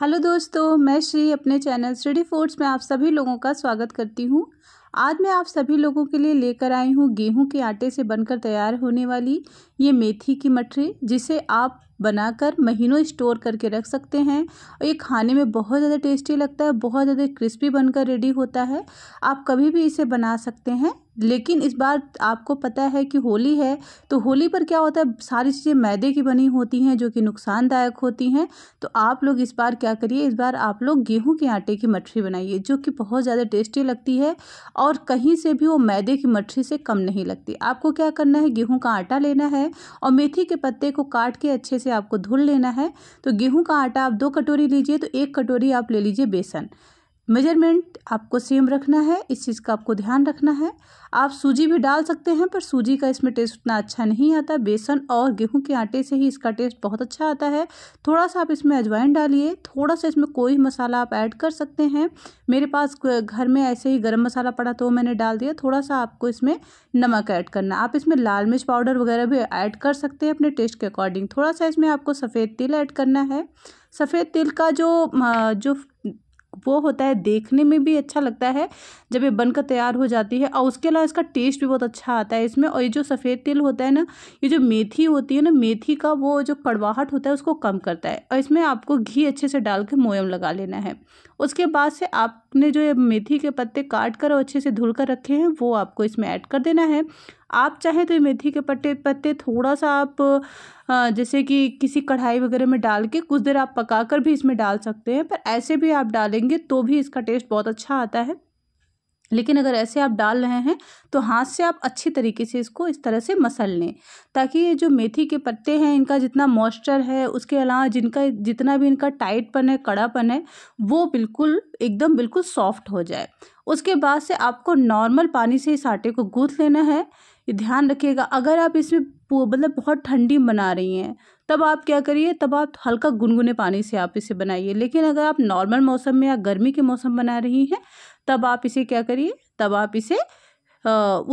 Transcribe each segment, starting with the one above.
hello दोस्तों मैं श्री अपने चैनल स्टडी फूड्स में आप सभी लोगों का स्वागत करती हूँ आज मैं आप सभी लोगों के लिए लेकर आई हूँ गेहूं के आटे से बनकर तैयार होने वाली ये मेथी की मठरी जिसे आप बनाकर महीनों स्टोर करके रख सकते हैं और ये खाने में बहुत ज़्यादा टेस्टी लगता है बहुत ज़्यादा क्रिस्पी बनकर रेडी होता है आप कभी भी इसे बना सकते हैं लेकिन इस बार आपको पता है कि होली है तो होली पर क्या होता है सारी चीज़ें मैदे की बनी होती हैं जो कि नुकसानदायक होती हैं तो आप लोग इस बार क्या करिए इस बार आप लोग गेहूं के आटे की मठरी बनाइए जो कि बहुत ज़्यादा टेस्टी लगती है और कहीं से भी वो मैदे की मठरी से कम नहीं लगती आपको क्या करना है गेहूँ का आटा लेना है और मेथी के पत्ते को काट के अच्छे से आपको धुल लेना है तो गेहूँ का आटा आप दो कटोरी लीजिए तो एक कटोरी आप ले लीजिए बेसन मेजरमेंट आपको सेम रखना है इस चीज़ का आपको ध्यान रखना है आप सूजी भी डाल सकते हैं पर सूजी का इसमें टेस्ट उतना अच्छा नहीं आता बेसन और गेहूं के आटे से ही इसका टेस्ट बहुत अच्छा आता है थोड़ा सा आप इसमें अजवाइन डालिए थोड़ा सा इसमें कोई मसाला आप ऐड कर सकते हैं मेरे पास घर में ऐसे ही गर्म मसाला पड़ा तो मैंने डाल दिया थोड़ा सा आपको इसमें नमक ऐड करना आप इसमें लाल मिर्च पाउडर वगैरह भी ऐड कर सकते हैं अपने टेस्ट के अकॉर्डिंग थोड़ा सा इसमें आपको सफ़ेद तिल ऐड करना है सफ़ेद तिल का जो जो वो होता है देखने में भी अच्छा लगता है जब ये बनकर तैयार हो जाती है और उसके अलावा इसका टेस्ट भी बहुत अच्छा आता है इसमें और ये जो सफ़ेद तिल होता है ना ये जो मेथी होती है ना मेथी का वो जो कड़वाहट होता है उसको कम करता है और इसमें आपको घी अच्छे से डाल के मोयम लगा लेना है उसके बाद से आपने जो ये मेथी के पत्ते काट कर और अच्छे से धुल कर रखे हैं वो आपको इसमें ऐड कर देना है आप चाहें तो ये मेथी के पत्ते पत्ते थोड़ा सा आप जैसे कि किसी कढ़ाई वगैरह में डाल के कुछ देर आप पका कर भी इसमें डाल सकते हैं पर ऐसे भी आप डालेंगे तो भी इसका टेस्ट बहुत अच्छा आता है लेकिन अगर ऐसे आप डाल रहे हैं तो हाथ से आप अच्छी तरीके से इसको इस तरह से मसल लें ताकि ये जो मेथी के पत्ते हैं इनका जितना मॉइस्चर है उसके अलावा जिनका जितना भी इनका टाइटपन है कड़ापन है वो बिल्कुल एकदम बिल्कुल सॉफ्ट हो जाए उसके बाद से आपको नॉर्मल पानी से इस आटे को गूँथ लेना है ये ध्यान रखिएगा अगर आप इसमें मतलब बहुत ठंडी बना रही हैं तब आप क्या करिए तब आप हल्का गुनगुने पानी से आप इसे बनाइए लेकिन अगर आप नॉर्मल मौसम में या गर्मी के मौसम बना रही हैं तब आप इसे क्या करिए तब आप इसे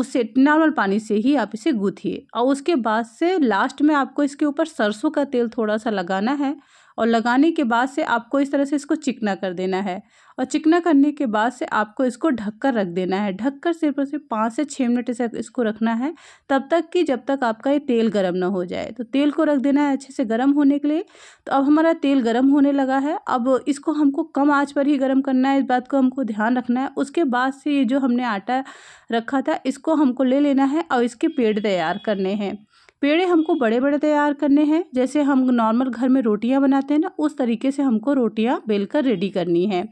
उससे नॉर्मल पानी से ही आप इसे गूथिए और उसके बाद से लास्ट में आपको इसके ऊपर सरसों का तेल थोड़ा सा लगाना है और लगाने के बाद से आपको इस तरह से इसको चिकना कर देना है और चिकना करने के बाद से आपको इसको ढककर रख देना है ढककर सिर्फ और सिर्फ पाँच से छः मिनट तक इसको रखना है तब तक कि जब तक आपका ये तेल गर्म ना हो जाए तो तेल को रख देना है अच्छे से गर्म होने के लिए तो अब हमारा तेल गर्म होने लगा है अब इसको हमको कम आँच पर ही गर्म करना है इस बात को हमको ध्यान रखना है उसके बाद से ये जो हमने आटा रखा था इसको हमको ले लेना है और इसके पेड़ तैयार करने हैं पेड़े हमको बड़े बड़े तैयार करने हैं जैसे हम नॉर्मल घर में रोटियां बनाते हैं ना उस तरीके से हमको रोटियां बेलकर रेडी करनी है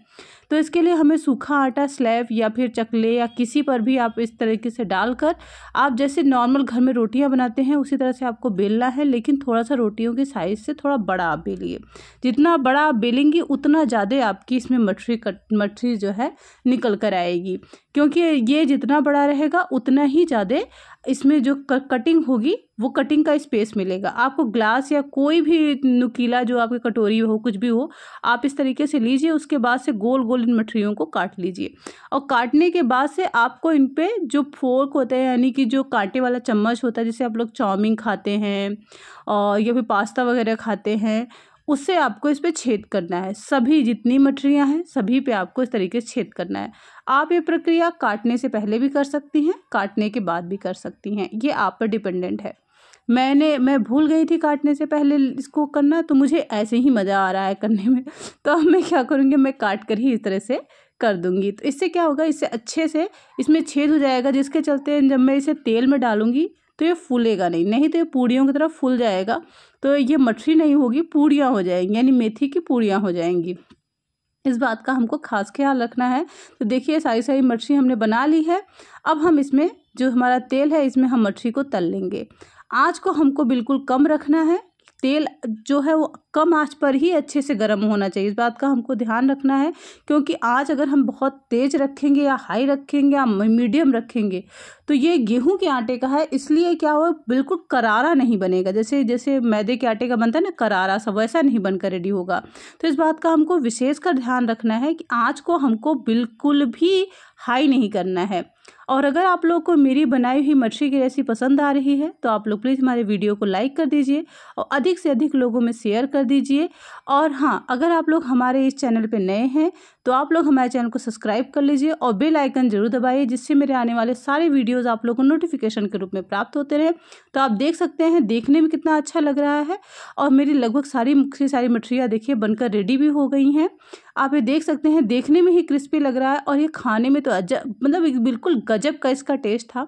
तो इसके लिए हमें सूखा आटा स्लैब या फिर चकले या किसी पर भी आप इस तरीके से डालकर आप जैसे नॉर्मल घर में रोटियां बनाते हैं उसी तरह से आपको बेलना है लेकिन थोड़ा सा रोटियों के साइज़ से थोड़ा बड़ा आप बेलिए जितना बड़ा आप बेलेंगे उतना ज़्यादा आपकी इसमें मछली कट मछली जो है निकल कर आएगी क्योंकि ये जितना बड़ा रहेगा उतना ही ज़्यादा इसमें जो कटिंग होगी वो कटिंग का स्पेस मिलेगा आपको ग्लास या कोई भी नुकीला जो आपकी कटोरी हो कुछ भी हो आप इस तरीके से लीजिए उसके बाद से गोल गोल इन मठरियों को काट लीजिए और काटने के बाद से आपको इन पर जो फोर्क होता है यानी कि जो कांटे वाला चम्मच होता है जैसे आप लोग चाउमिन खाते हैं और या फिर पास्ता वगैरह खाते हैं उससे आपको इस पर छेद करना है सभी जितनी मटरियाँ हैं सभी पे आपको इस तरीके से छेद करना है आप ये प्रक्रिया काटने से पहले भी कर सकती हैं काटने के बाद भी कर सकती हैं ये आप पर डिपेंडेंट है मैंने मैं भूल गई थी काटने से पहले इसको करना तो मुझे ऐसे ही मज़ा आ रहा है करने में तो अब मैं क्या करूँगी मैं काट कर ही इस तरह से कर दूँगी तो इससे क्या होगा इससे अच्छे से इसमें छेद हो जाएगा जिसके चलते जब मैं इसे तेल में डालूँगी तो ये फूलेगा नहीं नहीं तो ये पूड़ियों की तरह फूल जाएगा तो ये मछली नहीं होगी पूड़ियाँ हो जाएंगी यानी मेथी की पूड़ियाँ हो जाएंगी इस बात का हमको खास ख्याल रखना है तो देखिए सारी सारी मछली हमने बना ली है अब हम इसमें जो हमारा तेल है इसमें हम मछली को तल लेंगे आँच को हमको बिल्कुल कम रखना है तेल जो है वो कम आंच पर ही अच्छे से गर्म होना चाहिए इस बात का हमको ध्यान रखना है क्योंकि आज अगर हम बहुत तेज़ रखेंगे या हाई रखेंगे या मीडियम रखेंगे तो ये गेहूं के आटे का है इसलिए क्या हो बिल्कुल करारा नहीं बनेगा जैसे जैसे मैदे के आटे का बनता है ना करारा सा वैसा नहीं बनकर रेडी होगा तो इस बात का हमको विशेष कर ध्यान रखना है कि आँच को हमको बिल्कुल भी हाई नहीं करना है और अगर आप लोग को मेरी बनाई हुई मछली की रेसिपी पसंद आ रही है तो आप लोग प्लीज़ हमारे वीडियो को लाइक कर दीजिए और अधिक से अधिक लोगों में शेयर कर दीजिए और हाँ अगर आप लोग हमारे इस चैनल पर नए हैं तो आप लोग हमारे चैनल को सब्सक्राइब कर लीजिए और बेल आइकन जरूर दबाइए जिससे मेरे आने वाले सारे वीडियोज़ आप लोगों को नोटिफिकेशन के रूप में प्राप्त होते रहे तो आप देख सकते हैं देखने में कितना अच्छा लग रहा है और मेरी लगभग सारी मुख्य सारी मछलियाँ देखिए बनकर रेडी भी हो गई हैं आप ये देख सकते हैं देखने में ही क्रिस्पी लग रहा है और ये खाने में तो अजब मतलब बिल्कुल गज गजब का इसका टेस्ट था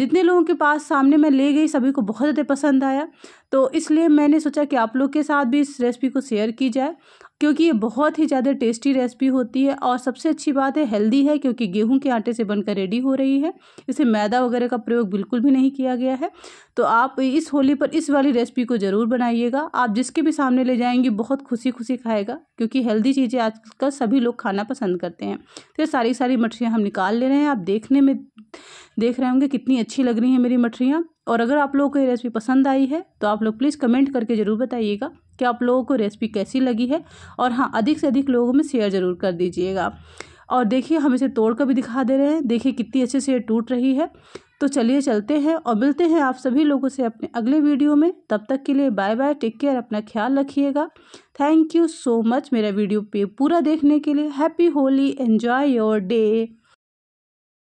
जितने लोगों के पास सामने मैं ले गई सभी को बहुत ज़्यादा पसंद आया तो इसलिए मैंने सोचा कि आप लोग के साथ भी इस रेसिपी को शेयर की जाए क्योंकि ये बहुत ही ज़्यादा टेस्टी रेसिपी होती है और सबसे अच्छी बात है हेल्दी है क्योंकि गेहूं के आटे से बनकर रेडी हो रही है इसे मैदा वगैरह का प्रयोग बिल्कुल भी नहीं किया गया है तो आप इस होली पर इस वाली रेसिपी को ज़रूर बनाइएगा आप जिसके भी सामने ले जाएंगे बहुत खुशी खुशी खाएगा क्योंकि हेल्दी चीज़ें आजकल सभी लोग खाना पसंद करते हैं तो सारी सारी मठरियाँ हम निकाल ले रहे हैं आप देखने में देख रहे होंगे कितनी अच्छी लग रही हैं मेरी मठरियाँ और अगर आप लोगों को ये रेसिपी पसंद आई है तो आप लोग प्लीज़ कमेंट करके ज़रूर बताइएगा कि आप लोगों को रेसिपी कैसी लगी है और हाँ अधिक से अधिक लोगों में शेयर ज़रूर कर दीजिएगा और देखिए हम इसे तोड़ कर भी दिखा दे रहे हैं देखिए कितनी अच्छे से ये टूट रही है तो चलिए चलते हैं और मिलते हैं आप सभी लोगों से अपने अगले वीडियो में तब तक के लिए बाय बाय टेक केयर अपना ख्याल रखिएगा थैंक यू सो मच मेरा वीडियो पे पूरा देखने के लिए happy Holi enjoy your day